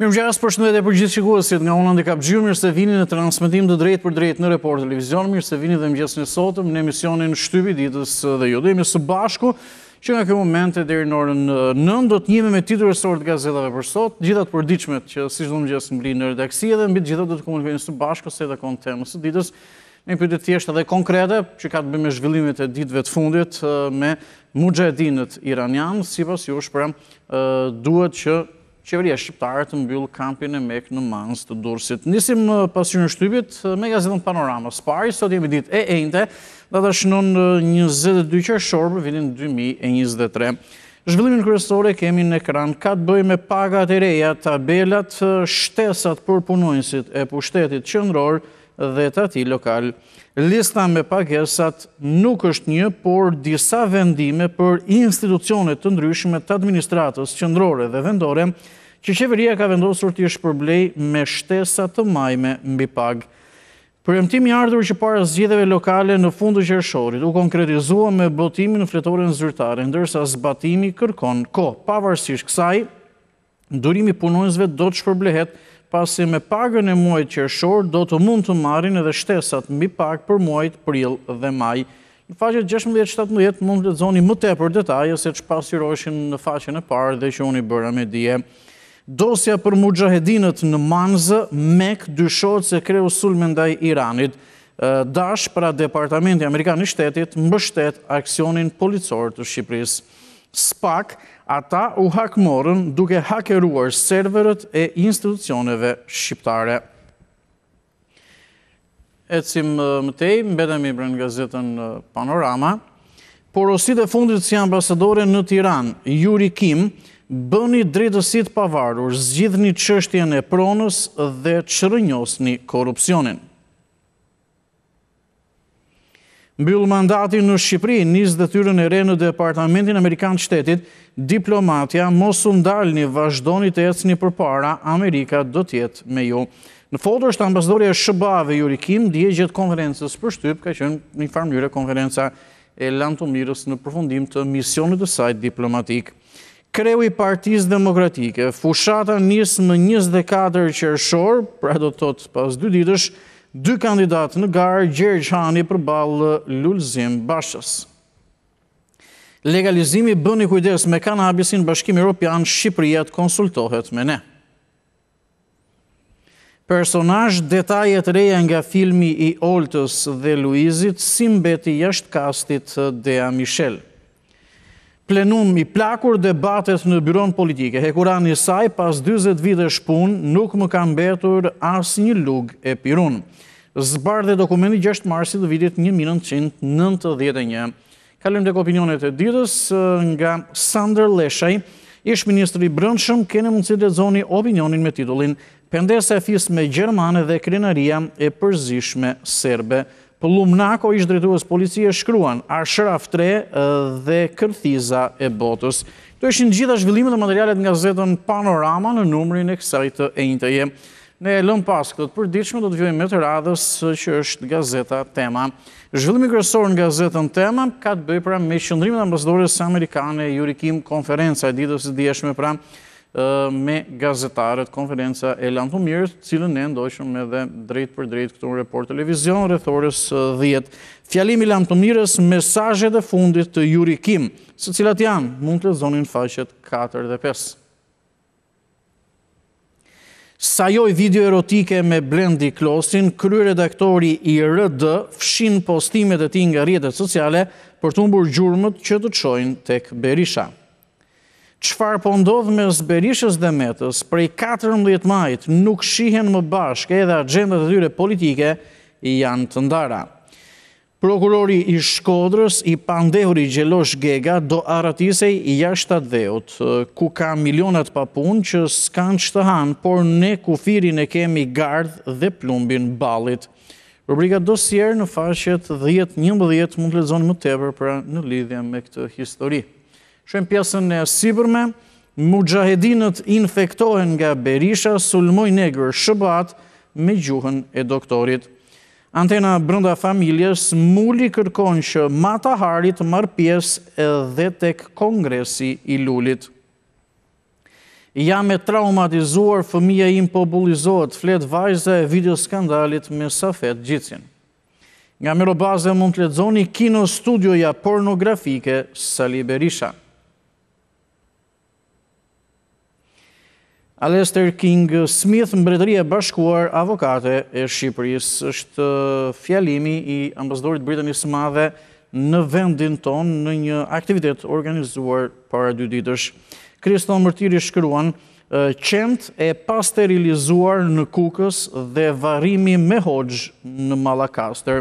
Më më gjerës për shëndet e për gjithë shikuesit nga unë ndekap gjyrë, mirë se vini në transmitim dhe drejt për drejt në report televizion, mirë se vini dhe më gjithë në sotëm në emisionin shtybi ditës dhe jodë. Dhe më së bashku që nga kjo momente dhe në orën nëndë, do të njime me titur e sorët gazetave për sotë, gjithat për diqmet që si shdo më gjithë në blinë në redaksi edhe mbi bitë gjithat do të komunikaj së bashku se dhe konë temës ditës në një përdi tjeshtë dhe konkrete, që ka të bëjmë e zhvillimit e ditve të fundit me mugja iranian, si pas ju shpërëm, duhet që qeveria shqiptare të mbyllë kampin e mek në manës të dursit. Nisim eh, pasi në shtybit eh, me gazetën panorama. Pari, sot jemi dit e ejnte, dhe të shënon 22 qërshorë për vitin 2023. Zhvillimin kërësore kemi në ekran, ka të bëj me pagat e reja, tabelat, eh, shtesat për punojnësit e pushtetit qëndrorë, dhe të ati lokal. Lista me pagesat nuk është një, por disa vendime për institucionet të ndryshme të administratës qëndrore dhe vendore, që qeveria ka vendosur të ishë përblej me shtesa të majme mbi pagë. Përëmtimi ardhur që para zgjideve lokale në fundë gjërëshorit u konkretizua me botimin fletore në zyrtare, ndërsa zbatimi kërkon ko. Pavarësish kësaj, durimi punojnësve do të shpërblehet pasi me pagën e muajt qërëshor, do të mund të marin edhe shtesat mbi pak për muajt pril dhe maj. Në faqet 16-17 mund të zoni më te për detaj, ose që pasiroshin në faqen e parë dhe që unë i bëra me dje. Dosja për mujahedinët në manzë, mek dyshot se kreu sulmendaj ndaj Iranit, dash për a Departamenti Amerikanë i shtetit, më aksionin policor të Shqipërisë. Spak, Ata u hakmorën duke hakeruar serverët e institucioneve shqiptare. E cim më tej, mbedemi për në gazetën Panorama, por osit e fundit si ambasadore në Tiran, Juri Kim, bëni drejtësit pavarur, zgjidhni qështjen e pronës dhe qërënjosni korupcionin. mbyllë mandatin në Shqipëri, njës dhe tyrën e re në Departamentin Amerikanë shtetit, diplomatja mosu ndalni vazhdoni të ecni për para, Amerika do tjetë me ju. Në foto është e Shëbave Jurikim, dje gjithë konferences për shtyp, ka qënë një farmjyre konferenca e Lantumirës në përfundim të misionit të sajt diplomatik. Kreu i partiz demokratike, fushata njës më 24 qërëshor, pra do të të pas dy ditësh, dy kandidatë në garë Gjergj Hani për balë lullëzim bashës. Legalizimi bëni kujdes me kanabisin bashkim Europian Shqipërijet konsultohet me ne. Personaj detajet reja nga filmi i Oltës dhe Luizit, simbeti jashtë kastit Dea Michelle plenum i plakur debatet në byron politike. Hekuran i saj, pas 20 vite shpun, nuk më kam betur as një lug e pirun. Zbar dhe dokumenti 6 marsi dhe vidit 1991. Kalim dhe kopinionet e ditës eh, nga Sander Leshaj, ish ministri brëndshëm, kene mundësit dhe zoni opinionin me titullin Pendese e fis me Gjermane dhe krenaria e përzishme serbe nako ishtë drejtuës policie shkruan Arshraf 3 dhe kërthiza e botës. Të ishin gjitha zhvillimet e materialet nga zetën panorama në numërin e kësajtë e një të jem. Ne lëmë lëm pas këtët për do të vjojnë me të radhës që është gazeta tema. Zhvillimi kërësor nga zetën tema ka të bëjë pra me qëndrimet ambasadorës amerikane e jurikim konferenca e ditës e djeshme pra me gazetarët konferenca e Lantë Mirës, cilën e ndoshëm me dhe drejt për drejt këtu në report televizion, rëthores 10. Fjalimi Lantë Mirës, mesajet e fundit të Juri Kim, së cilat janë mund të zonin faqet 4 dhe 5. Sa jo video erotike me Blendi Klosin, kryredaktori redaktori i RD fshin postimet e ti nga rjetet sociale për të mburë gjurëmët që të të tek Berisha. Qfar po ndodhë me zberishës dhe metës, prej 14 majtë nuk shihen më bashkë edhe agendat e dyre politike janë të ndara. Prokurori i Shkodrës i pandehuri Gjelosh Gega do aratisej i jashtat dheut, ku ka milionat papun që s'kan që të hanë, por ne kufirin e kemi gardh dhe plumbin balit. Rubrika dosjerë në fashet 10-11 mund të lezonë më tepër pra në lidhja me këtë histori shënë pjesën e sibërme, mujahedinët infektohen nga berisha, sulmoj negër shëbat me gjuhën e doktorit. Antena brënda familjes muli kërkon që mata harit marë pjesë edhe tek kongresi i lullit. Ja me traumatizuar, fëmija im popullizohet, flet vajzë e videoskandalit me Safet Gjitsin. Nga mirobaze mund të ledzoni kino studioja pornografike Sali Berishan. Alester King Smith, mbretëria bashkuar avokate e Shqipëris, është fjalimi i ambasadorit Britanisë madhe në vendin tonë në një aktivitet organizuar para dy ditësh. Kristo Mërtiri shkruan, qend e pasterilizuar në kukës dhe varimi me hoxë në Malakaster.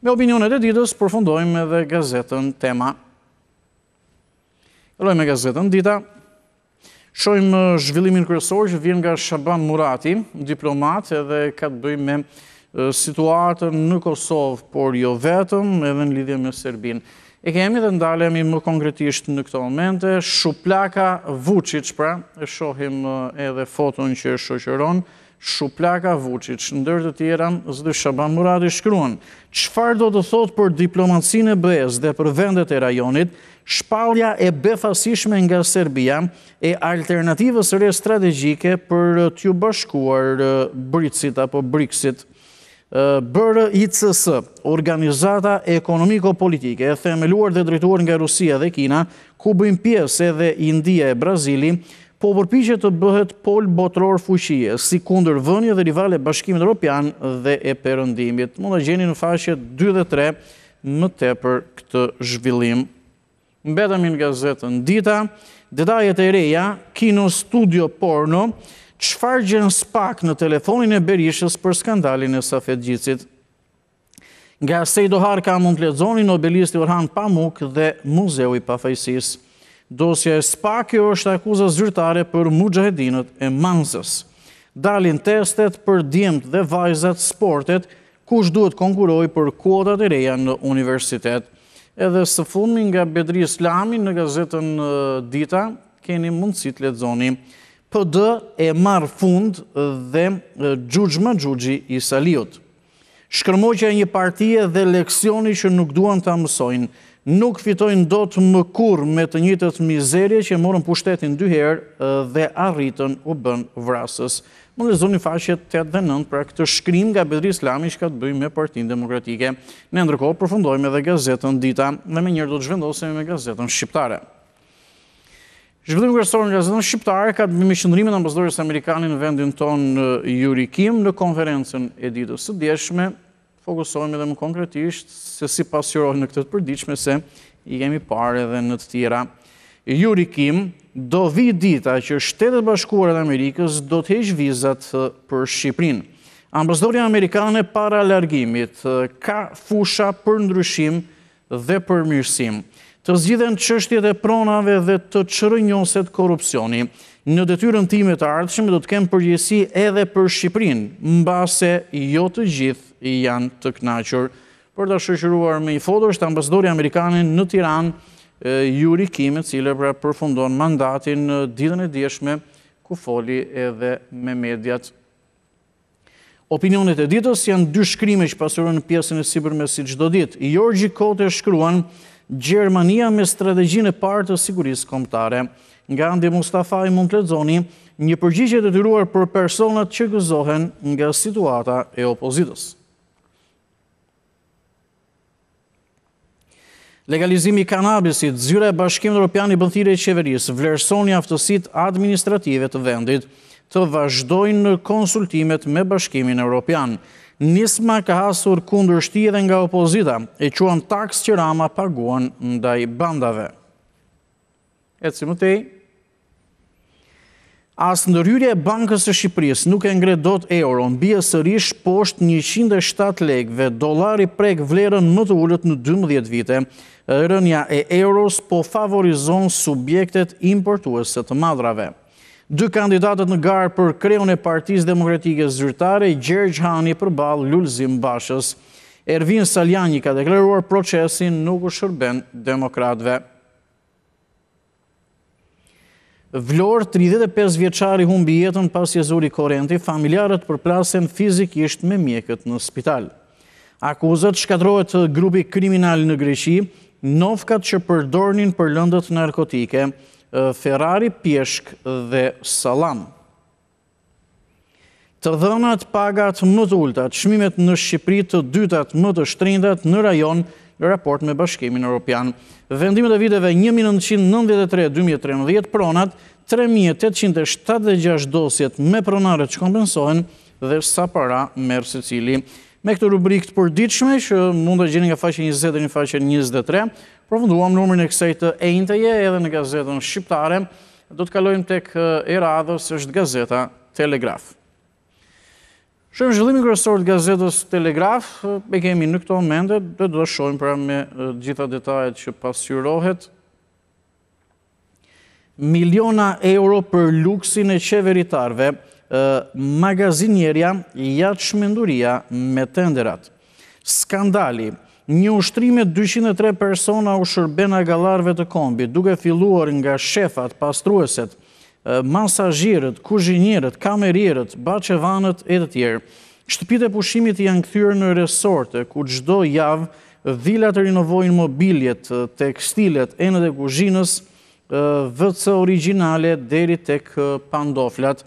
Me opinionet e ditës, përfundojmë edhe gazetën tema. Rëllojmë gazetën dita, Shojmë uh, zhvillimin kërësor që vjen nga Shaban Murati, diplomat, edhe ka të bëjmë me uh, situatën në Kosovë, por jo vetëm edhe në lidhje me Serbinë. E kemi dhe ndalemi më konkretisht në këto momente, shuplaka vucic pra, e shohim uh, edhe foton që e shoqeronë, Shuplaka Vucic, në dërë të tjeran, zdo Shaban Muradi shkruan, qëfar do të thot për diplomacin e bëz dhe për vendet e rajonit, shpalja e befasishme nga Serbia e alternativës re strategjike për t'ju bashkuar Britsit apo Brixit. Bërë i Organizata Ekonomiko-Politike, themeluar dhe drejtuar nga Rusia dhe Kina, ku bëjmë pjesë edhe India e Brazili, po vërpishet të bëhet pol botror fushie, si kunder vënje dhe rivale bashkimit Europian dhe e përëndimit. Munda gjeni në fashet 2-3 më tepër këtë zhvillim. Mbetëm i në gazetën dita, detajet e reja, kino studio porno, qëfar gjenë spak në telefonin e berishës për skandalin e safet gjicit. Nga Sejdo ka mund të ledzoni Nobelisti Orhan Pamuk dhe Muzeu i Pafajsisë. Dosja e spakjo është akuza zyrtare për mujahedinët e manzës. Dalin testet për djemët dhe vajzat sportet, kush duhet konkuroj për kuotat e reja në universitet. Edhe së fundmi nga Bedri Islami në gazetën Dita, keni mundësit le zoni PD e marë fund dhe gjujgjë më gjujgjë i saliot. Shkërmoqja një partije dhe leksioni që nuk duan të amësojnë, nuk fitojnë do të më kur me të njëtët mizerje që e morën pushtetin dyherë dhe arritën u bën vrasës. Më në një faqet 8 dhe 9 pra këtë shkrim nga bedri islami shka të bëjmë me partin demokratike. Në ndërko përfundojmë dhe gazetën dita dhe me njërë do të zhvendosim me gazetën shqiptare. Zhvëdhëm kërësorën nga shqiptare ka të bimi qëndrimit në ambasdorës Amerikanin në vendin tonë Juri Kim në konferencen e ditës së djeshme, fokusohemi edhe më konkretisht se si pasjurohen në këtët përdiqme se i kemi pare dhe në të tjera. Jurikim, Kim, do vi dita që shtetet bashkuar dhe Amerikës do të heqë vizat për Shqiprinë. Ambasdoria Amerikane para largimit ka fusha për ndryshim dhe për mirësim. Të zgjithen qështjet e pronave dhe të qërënjonset korupcioni. Në detyrën time të ardhëshme do të kemë përgjësi edhe për Shqiprin, mbase jo të gjithë i janë të knaqër për të shëshëruar me i fotër, është ambasdori Amerikanin në Tiran, Juri Kime, cilë pra përfundon mandatin në didën e djeshme, ku foli edhe me mediat. Opinionet e ditës janë dy shkrimi që pasurën në pjesën e Sibërme si ditë. I Jorgji Kote shkruan Gjermania me strategjin e partë të sigurisë komptare. Nga Andi Mustafa i mund të ledzoni një përgjigje të tyruar për personat që gëzohen nga situata e opozitës. Legalizimi i kanabisit, zyre e bashkim në Europian i bëndhire i qeverisë, vlerësoni aftësit administrative të vendit të vazhdojnë në konsultimet me bashkimin e Europian. Nisma ka hasur kundër edhe nga opozita e quan taks që rama paguan ndaj bandave. E cimëtej, As në rrjurje e Bankës e Shqipëris nuk e ngre dot të euron, bje sërish poshtë 107 legve, dolari prek vlerën më të ullët në 12 vite, rënja e euros po favorizon subjektet importuese të madrave. Dë kandidatët në garë për kreun e partiz demokratike zyrtare, Gjergj Hani për balë lullëzim bashës. Ervin Saljani ka dekleruar procesin nuk u shërben demokratve. Vlorë 35 vjeqari humbi jetën pas jezuri korenti, familjarët përplasen fizikisht me mjekët në spital. Akuzët shkatrohet grupi kriminal në Greqi, nofkat që përdornin për lëndët narkotike, Ferrari, Pieshk dhe Salam. Të dhënat pagat më të ultat, shmimet në Shqipri të dytat më të shtrindat në rajon në raport me bashkimin Europian. Vendimet e viteve 1993-2013 pronat, 3876 dosjet me pronare që kompensohen dhe sa para mërë se cili. Me këtë rubrikt të përdiqme, që mund të gjeni nga faqe 20 dhe një faqe 23, provënduam numërin e kësej të ejnëteje edhe në gazetën Shqiptare, do të kalojmë tek e eh, radhës është gazeta Telegraf. Shëmë zhëllimin kërësorët gazetës Telegraf, e kemi në këto mende, dhe do shojmë pra me gjitha detajet që pasyrohet. Miliona euro për luksin e qeveritarve, magazinjerja, shmenduria me tenderat. Skandali, një ushtrimet 203 persona u shërbena galarve të kombi, duke filluar nga shefat, pastrueset, masajirët, kuzhinirët, kamerirët, bachevanët e të tjerë. Shtëpit e pushimit janë këthyrë në resorte, ku gjdo javë dhila të rinovojnë mobiljet, tekstilet, enë dhe kuzhinës, vëtësë originale deri tek pandoflat.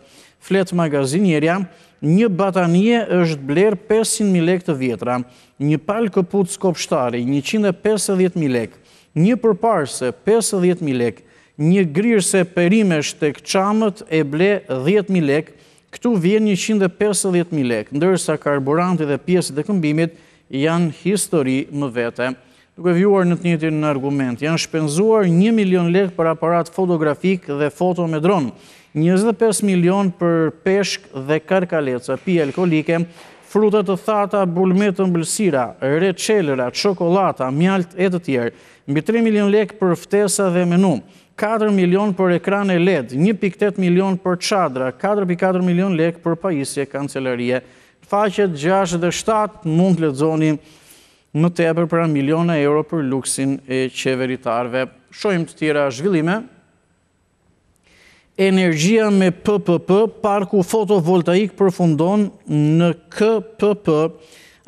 Fletë magazinjerja, një batanie është blerë 500.000 lek të vjetra, një palë këputë skopështari, 150.000 lek, një përparëse, 50.000 lek, një grirëse perimesh të këqamët e ble 10.000 lek, këtu vjen 150.000 lek, ndërsa karburanti dhe pjesë dhe këmbimit janë histori më vete. Duke vjuar në të njëtjën në argument, janë shpenzuar 1 milion lek për aparat fotografik dhe foto me dronë, 25 milion për peshk dhe karkaleca, pi alkoholike, frutët të thata, bulmetë të blësira, reqelera, qokolata, mjalt e të tjerë, mbi 3 milion lek për ftesa dhe menumë, 4 milion për ekran e led, 1.8 milion për qadra, 4.4 milion lek për pajisje kancelarie. Faqet 6 dhe 7 mund të ledzoni më tepër për miliona e euro për luksin e qeveritarve. Shojmë të tjera zhvillime. Energia me PPP, parku fotovoltaik përfundon në KPP,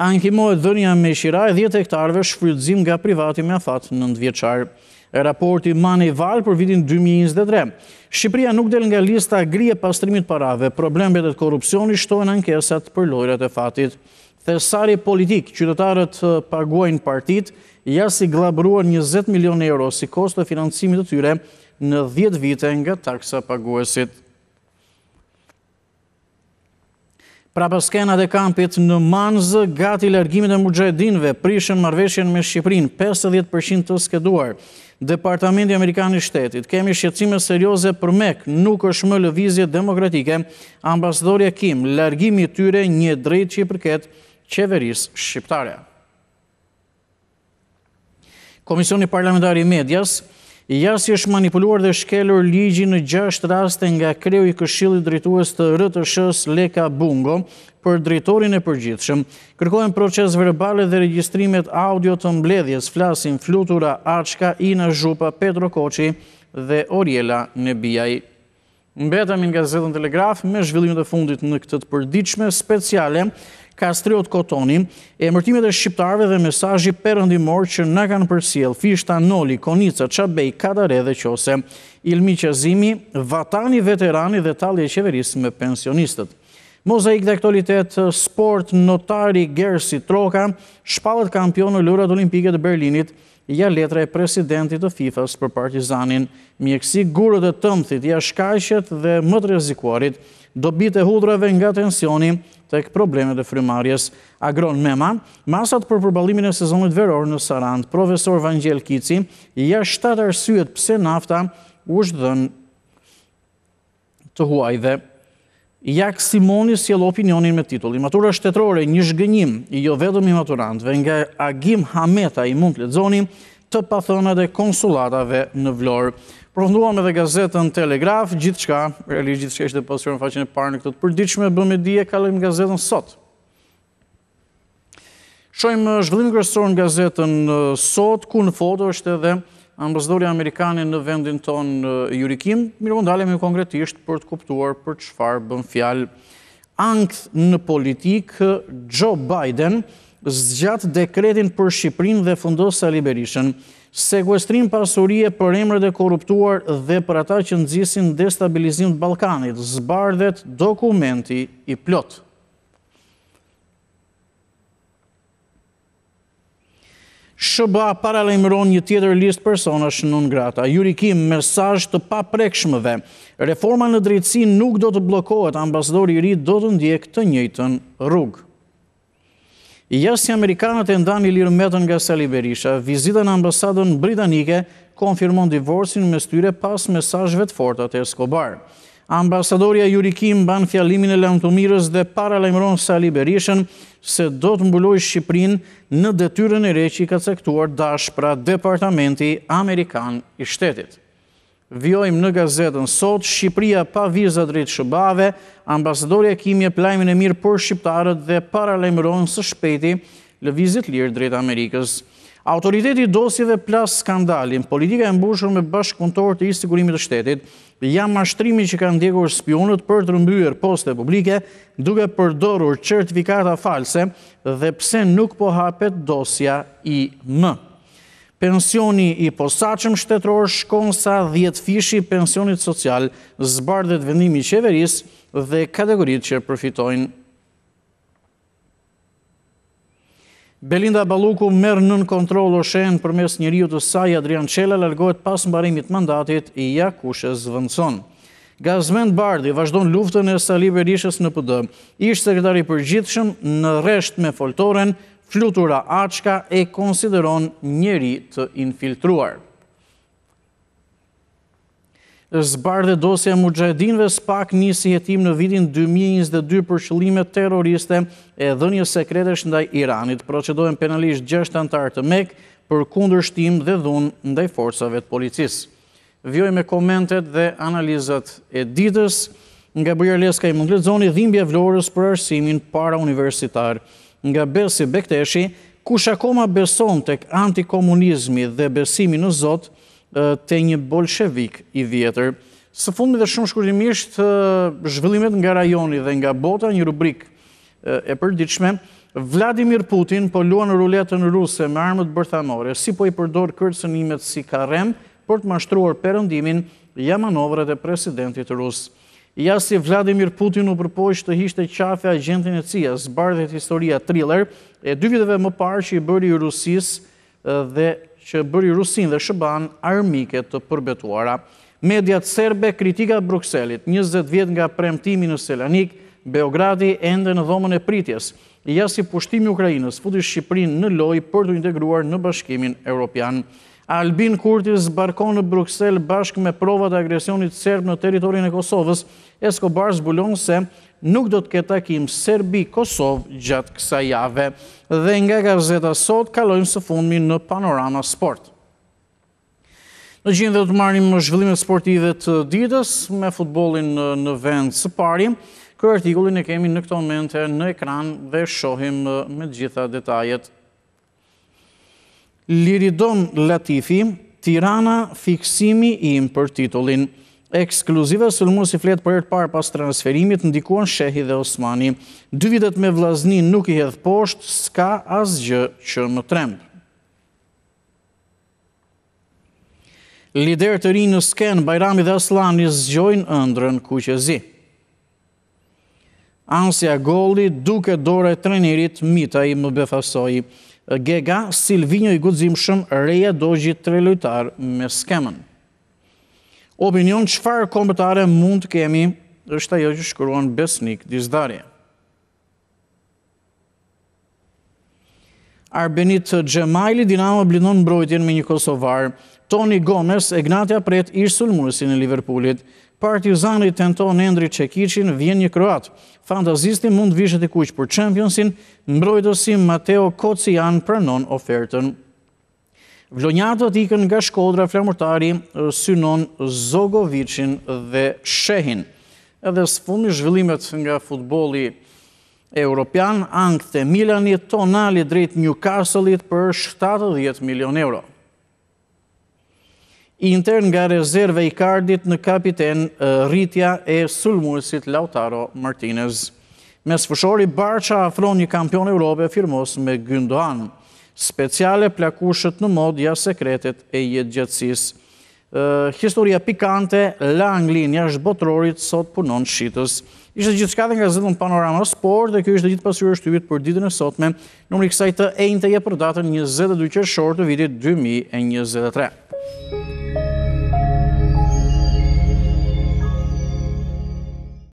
ankimojë dhënja me shiraj 10 hektarve shfrydzim nga privati me afat në ndvjeqarë raporti Money Val për vitin 2023. Shqipëria nuk del nga lista grije pastrimit parave, problemet e korupcioni shtojnë ankesat për lojrat e fatit. Thesari politik, qytetarët paguajnë partit, ja si glabruar 20 milion euro si kosto financimit të tyre në 10 vite nga taksa paguesit. prapë skenat e kampit në manzë, gati largimin e mujahedinve, prishën marveshjen me Shqiprinë, 50% të skeduar. Departamenti Amerikani Shtetit, kemi shqecime serioze për mek, nuk është më lëvizje demokratike, ambasdoria Kim, largimi tyre një drejt që i përket qeveris shqiptare. Komisioni Parlamentari Medjas, Jasi është manipuluar dhe shkelur ligji në gjashtë raste nga kreu i këshillit drituës të rëtëshës Leka Bungo për dritorin e përgjithshëm, kërkojnë proces verbale dhe registrimet audio të mbledhjes, flasin, flutura, aqka, ina, zhupa, Petro Koqi dhe oriela në bijaj. Mbetamin nga Zetën Telegraf me zhvillimit e fundit në këtët përdiqme speciale, Kastriot Kotoni, emërtimet e shqiptarve dhe mesajji përëndimor që në kanë përsiel, Fishta, Noli, Konica, Qabej, Kadare dhe Qose, Ilmi Qazimi, Vatani, Veterani dhe Talje qeverisë me pensionistët. Mozaik dhe aktualitet, sport, notari, Gersi, Troka, shpalët kampion në lurat olimpike të Berlinit, ja letra e presidentit të FIFA-s për partizanin, mjekësi gurët e tëmthit, ja shkajshet dhe më rezikuarit, dobit e hudrave nga tensioni tek problemet e frymarjes. Agron Mema, masat për përbalimin e sezonit veror në Sarand, profesor Vangel Kici, ja shtatë arsyet pse nafta u dhenë të dhe Jak Simoni sjell opinionin me titull, Matura shtetrore, një shgënjim, jo vedëm i maturantve, nga Agim Hameta i mund të ledzoni të pathonat e konsulatave në Vlorë. Profunduam edhe gazetën Telegraf, gjithë qka, realisht gjithë qka ishte pasurën faqen e parë në këtët përdiqme, bëmë e dje, kalëm gazetën sot. Shojmë uh, zhvëllimin kërësorën gazetën uh, sot, ku në foto është edhe ambasdori Amerikanin në vendin tonë jurikim, uh, mirë mundalemi po konkretisht për të kuptuar për farë bëm fjalë angth në politikë Joe Biden zgjatë dekretin për Shqiprin dhe fundosa liberishën, sekuestrim pasurie për emre e korruptuar dhe për ata që nëzisin destabilizim të Balkanit, zbardhet dokumenti i plot. Shëba paralemron një tjetër list personash në ngrata, jurikim, mesaj të paprekshmëve, reforma në drejtsin nuk do të blokohet, i ri do të ndjek të njëjtën rrugë. Jasë si Amerikanët e ndani lirë metën nga Sali Berisha, vizita në ambasadën Britanike konfirmon divorcin me styre pas mesajve të forta të Eskobar. Ambasadoria Jurikim ban fjalimin e lantumirës dhe para lajmëron Sali Berishën se do të mbuloj Shqiprin në detyren e reqi ka cektuar dash pra Departamenti Amerikan i shtetit vjojmë në gazetën sot, Shqipria pa vizat drejtë shëbave, e kimje plajmin e mirë për shqiptarët dhe paralemëronë së shpeti lë vizit lirë drejtë Amerikës. Autoriteti dosjeve plas skandalin, politika e mbushur me bashkëpuntor të istikurimit të shtetit, jam mashtrimi që kanë ndjekur spionët për të rëmbyrë poste publike, duke përdorur certifikata false dhe pse nuk po hapet dosja i mëtë. Pensioni i posaqëm shtetëror shkon sa 10 fishi pensionit social zbardet vendimi i qeveris dhe kategorit që përfitojnë. Belinda Baluku merë nën kontrol o shenë për mes njëriju të saj Adrian Qela largohet pas mbarimit mandatit i jakushe zvëndëson. Gazmend Bardi vazhdon luftën e sali berishës në pëdëm. Ishtë sekretari për gjithëshëm në resht me foltoren flutura Aqka e konsideron njeri të infiltruar. Zbar dhe dosja mujahedinve spak si jetim në vidin 2022 për shëllime terroriste e dhënjë sekretesh ndaj Iranit. procedohen penalisht 6 antarë të mek për kundër shtim dhe dhunë ndaj forcave të policisë. Vjoj me komentet dhe analizat e ditës nga Bujar Leska i Mëngletzoni dhimbje vlorës për arsimin para universitarë nga Bersi Bekteshi, kush akoma beson të antikomunizmi dhe besimi në Zot të një bolshevik i vjetër. Së fundi dhe shumë shkurimisht zhvillimet nga rajoni dhe nga bota, një rubrik e përdiqme, Vladimir Putin po luan ruletën ruse me armët bërthamore, si po i përdor kërcenimet si karem për të mashtruar përëndimin jamanovrat e presidentit rusë. Ja si Vladimir Putin u përpojsh të hishte qafe agentin e cia, zbardhet historia thriller, e dy viteve më parë që i bëri Rusis dhe që bëri Rusin dhe Shëban armike të përbetuara. Mediat serbe, kritika Bruxellit, 20 vjet nga premtimi në Selanik, Beogradi ende në dhomën e pritjes. Ja si pushtimi Ukrajinës, futi Shqiprin në loj për të integruar në bashkimin europian. Albin Kurti zbarkon në Bruxelles bashkë me provat e agresionit serb në teritorin e Kosovës, Eskobar zbulon se nuk do të këtë akim Serbi-Kosovë gjatë kësa jave. Dhe nga gazeta sot, kalojmë së fundmi në Panorama Sport. Në gjithë dhe të marim më zhvillimet sportive të ditës me futbolin në vend së pari, kërë artikullin e kemi në këto mente në ekran dhe shohim me gjitha detajet Liridon Latifi, tirana fiksimi i më për titullin. Ekskluzive sëllëmur si fletë për e të parë pas transferimit ndikuan Shehi dhe Osmani. Dy vitet me vlazni nuk i hedhë poshtë, s'ka asgjë që më tremë. Lider të rinë në sken, Bajrami dhe Aslani zgjojnë ëndrën ku që zi. Ansja golli duke dore trenirit, mita i më befasoi. Gega, Silvinjo i shumë, reja dojgjit tre lojtarë me skemen. Opinion, qëfar kompetare mund kemi, është ajo që shkruan besnik dizdarje. Arbenit Gjemajli, Dinamo blinon mbrojtjen me një Kosovar, Toni Gomes, Egnatja Pret, Irsul sulmurësi në Liverpoolit, Partizani tenton Endri Çekiçin, vjen një kroat. Fantazisti mund vishet i kuq për Championsin, mbrojtësi Mateo Kocian pranon ofertën. Vlonjatët ikën nga Shkodra, flamurtari synon Zogovicin dhe Shehin. Edhe së fundi zhvillimet nga futboli europian, angte Milani tonali drejt Newcastle-it për 70 milion euro. Inter nga rezerve i kardit në kapiten rritja e sulmuesit Lautaro Martinez. Mes fëshori Barqa afron një kampion e Europe firmos me Gjëndohan. Speciale plakushët në modja sekretet e jetë gjëtsis. Historia pikante, langlin, jashtë botrorit, sot punon shqitës. Ishtë gjithë shkate nga zëtën panorama sport dhe kjo ishtë gjithë pasurë për ditën e sotme, nëmri kësaj të ejnë të je për datën 22 qërë shorë të vitit 2023.